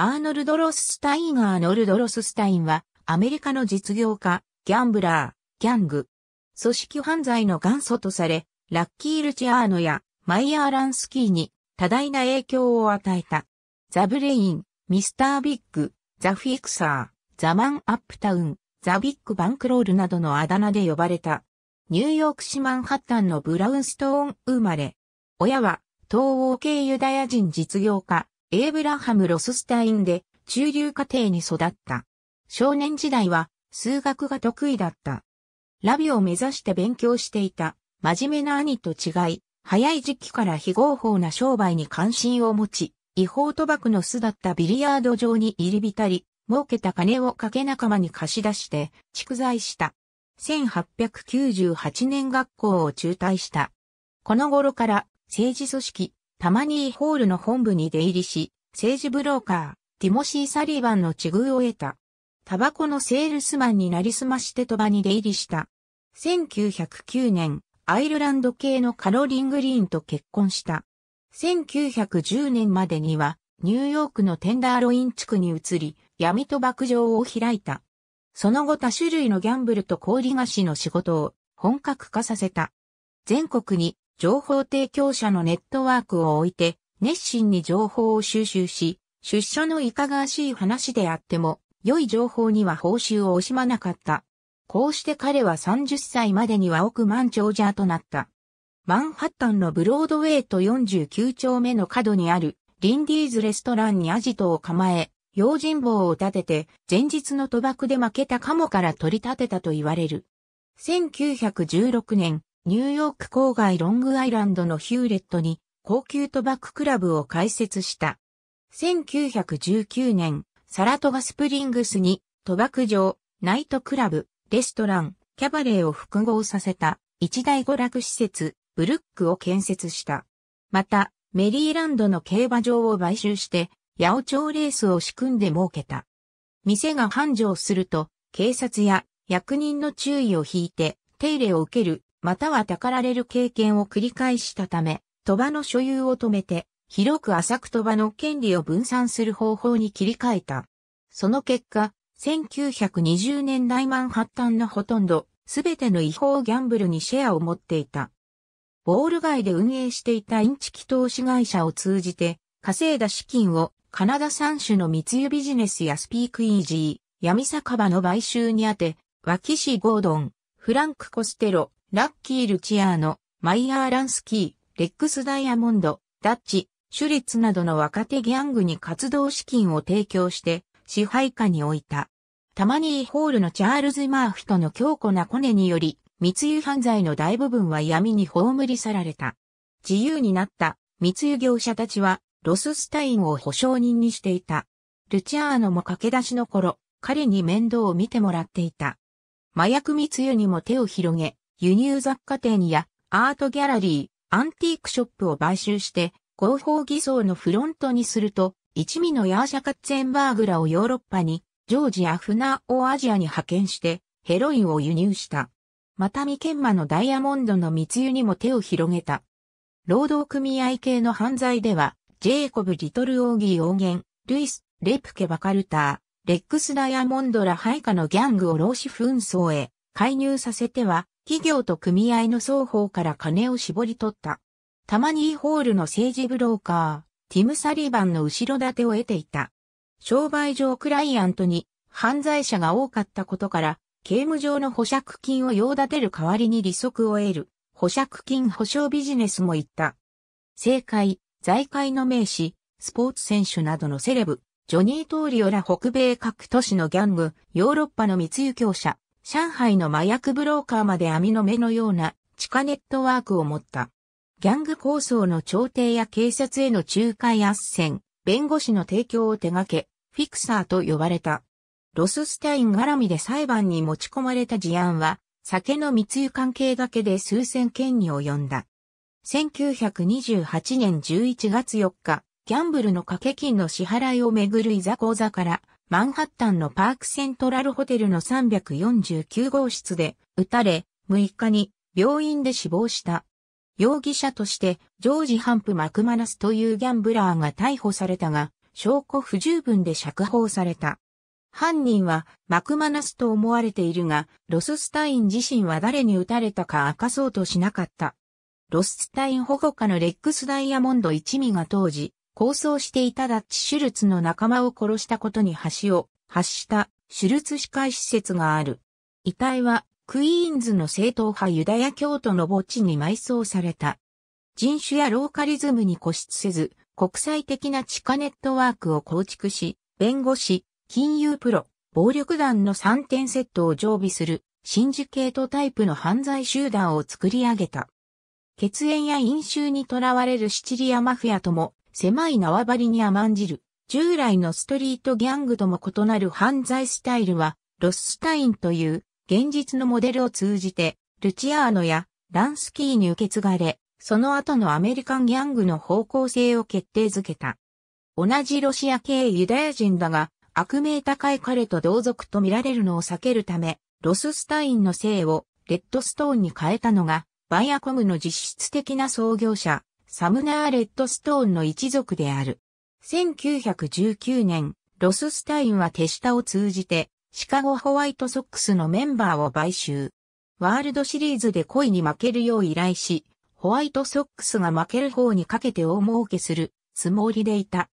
アーノルド・ロススタイン・アーノルド・ロススタインは、アメリカの実業家、ギャンブラー、ギャング、組織犯罪の元祖とされ、ラッキー・ルチアーノやマイヤー・ランスキーに多大な影響を与えた。ザ・ブレイン、ミスター・ビッグ、ザ・フィクサー、ザ・マン・アップタウン、ザ・ビッグ・バンクロールなどのあだ名で呼ばれた。ニューヨーク市マンハッタンのブラウンストーン生まれ。親は東欧系ユダヤ人実業家、エイブラハム・ロススタインで中流家庭に育った。少年時代は数学が得意だった。ラビを目指して勉強していた真面目な兄と違い、早い時期から非合法な商売に関心を持ち、違法賭博の巣だったビリヤード場に入り浸り、儲けた金を賭け仲間に貸し出して、蓄財した。1898年学校を中退した。この頃から政治組織、タマニーホールの本部に出入りし、政治ブローカー、ティモシー・サリバンの地遇を得た。タバコのセールスマンになりすまして賭場に出入りした。1909年、アイルランド系のカロリン・グリーンと結婚した。1910年までには、ニューヨークのテンダーロイン地区に移り、闇と爆場を開いた。その後多種類のギャンブルと氷菓子の仕事を本格化させた。全国に情報提供者のネットワークを置いて、熱心に情報を収集し、出社のいかがわしい話であっても、良い情報には報酬を惜しまなかった。こうして彼は30歳までには億万長者となった。マンハッタンのブロードウェイと49丁目の角にあるリンディーズレストランにアジトを構え、用心棒を立てて前日の賭博で負けたカモから取り立てたと言われる。1916年、ニューヨーク郊外ロングアイランドのヒューレットに高級賭博クラブを開設した。1919年、サラトガスプリングスに賭博場、ナイトクラブ、レストラン、キャバレーを複合させた一大娯楽施設、ブルックを建設した。また、メリーランドの競馬場を買収して、八百長レースを仕組んで設けた。店が繁盛すると、警察や役人の注意を引いて、手入れを受けるまたはたかられる経験を繰り返したため、鳥羽の所有を止めて、広く浅く鳥羽の権利を分散する方法に切り替えた。その結果、1920年代マンハッタンのほとんど、すべての違法ギャンブルにシェアを持っていた。ウォール街で運営していたインチキ投資会社を通じて、稼いだ資金をカナダ3種の密輸ビジネスやスピークイージー、闇酒場の買収にあて、脇市ゴードン、フランク・コステロ、ラッキー・ルチアーノ、マイヤー・ランスキー、レックス・ダイヤモンド、ダッチ、シュリッツなどの若手ギャングに活動資金を提供して支配下に置いた。タマニー・ホールのチャールズ・マーフとの強固なコネにより、密輸犯罪の大部分は闇に葬り去られた。自由になった密輸業者たちはロススタインを保証人にしていた。ルチアーノも駆け出しの頃、彼に面倒を見てもらっていた。麻薬密輸にも手を広げ、輸入雑貨店やアートギャラリー、アンティークショップを買収して、合法偽装のフロントにすると、一味のヤーシャカッツェンバーグラをヨーロッパに、ジョージアフナをアジアに派遣して、ヘロインを輸入した。また未研磨のダイヤモンドの密輸にも手を広げた。労働組合系の犯罪では、ジェイコブ・リトル・オーギー・オーゲン、ルイス、レプケ・バカルター、レックス・ダイヤモンドら配下のギャングを労使紛争へ介入させては、企業と組合の双方から金を絞り取った。たまにイホールの政治ブローカー、ティム・サリバンの後ろ盾を得ていた。商売上クライアントに犯罪者が多かったことから、刑務上の保釈金を用立てる代わりに利息を得る、保釈金保証ビジネスも行った。政界、財界の名士、スポーツ選手などのセレブ、ジョニー・トーリオら北米各都市のギャング、ヨーロッパの密輸業者、上海の麻薬ブローカーまで網の目のような地下ネットワークを持った。ギャング構想の調停や警察への仲介斡旋、弁護士の提供を手掛け、フィクサーと呼ばれた。ロススタイン絡みで裁判に持ち込まれた事案は、酒の密輸関係だけで数千件に及んだ。1928年11月4日、ギャンブルの掛け金の支払いをめぐるいざ講座から、マンハッタンのパークセントラルホテルの349号室で撃たれ、6日に病院で死亡した。容疑者としてジョージ・ハンプ・マクマナスというギャンブラーが逮捕されたが、証拠不十分で釈放された。犯人はマクマナスと思われているが、ロススタイン自身は誰に撃たれたか明かそうとしなかった。ロススタイン保護下のレックスダイヤモンド一味が当時、構想していたダッチ・シュルツの仲間を殺したことに橋を発したシュルツ司会施設がある。遺体はクイーンズの正統派ユダヤ教徒の墓地に埋葬された。人種やローカリズムに固執せず、国際的な地下ネットワークを構築し、弁護士、金融プロ、暴力団の3点セットを常備する、シンジケートタイプの犯罪集団を作り上げた。血縁や飲酒にとらわれるシチリアマフィアとも狭い縄張りに甘んじる。従来のストリートギャングとも異なる犯罪スタイルは、ロススタインという現実のモデルを通じて、ルチアーノやランスキーに受け継がれ、その後のアメリカンギャングの方向性を決定づけた。同じロシア系ユダヤ人だが、悪名高い彼と同族と見られるのを避けるため、ロススタインの姓をレッドストーンに変えたのが、バイアコムの実質的な創業者、サムナー・レッドストーンの一族である。1919年、ロススタインは手下を通じて、シカゴホワイトソックスのメンバーを買収。ワールドシリーズで恋に負けるよう依頼し、ホワイトソックスが負ける方にかけて大儲けするつもりでいた。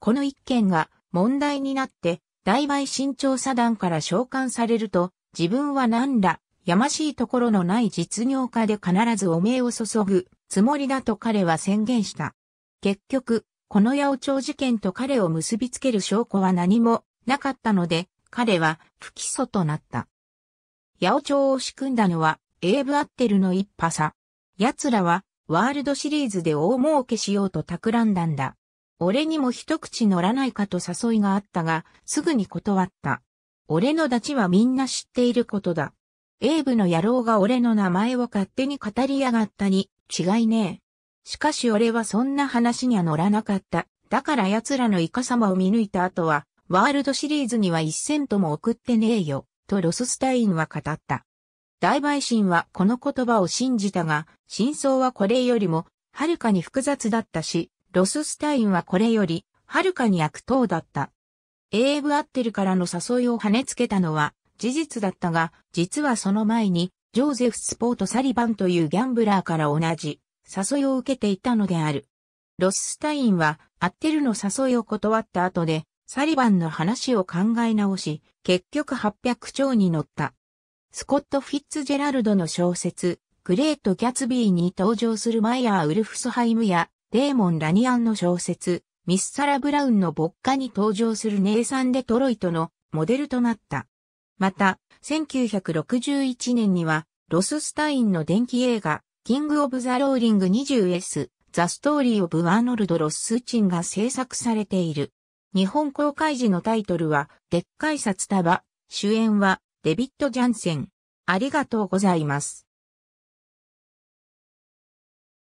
この一件が問題になって、大買新調査団から召喚されると、自分は何ら、やましいところのない実業家で必ず汚名を注ぐ、つもりだと彼は宣言した。結局、この八百長事件と彼を結びつける証拠は何もなかったので、彼は不起訴となった。八百長を仕組んだのは、エーブ・アッテルの一派さ。奴らは、ワールドシリーズで大儲けしようと企んだんだ。俺にも一口乗らないかと誘いがあったが、すぐに断った。俺の立ちはみんな知っていることだ。エイブの野郎が俺の名前を勝手に語りやがったに、違いねえ。しかし俺はそんな話には乗らなかった。だから奴らのイカ様を見抜いた後は、ワールドシリーズには一銭とも送ってねえよ、とロススタインは語った。大陪審はこの言葉を信じたが、真相はこれよりも、はるかに複雑だったし、ロススタインはこれより、はるかに悪党だった。エーブ・アッテルからの誘いを跳ねつけたのは、事実だったが、実はその前に、ジョーゼフ・スポート・サリバンというギャンブラーから同じ誘いを受けていたのである。ロススタインはアッテルの誘いを断った後でサリバンの話を考え直し、結局800兆に乗った。スコット・フィッツジェラルドの小説、グレート・ギャツビーに登場するマイヤー・ウルフスハイムやデーモン・ラニアンの小説、ミス・サラ・ブラウンの牧歌に登場するネイサン・デトロイトのモデルとなった。また、1961年には、ロススタインの電気映画、キング・オブ・ザ・ローリング 20S、ザ・ストーリー・オブ・アーノルド・ロス・スーチンが制作されている。日本公開時のタイトルは、でっかい札束、主演は、デビッド・ジャンセン。ありがとうございます。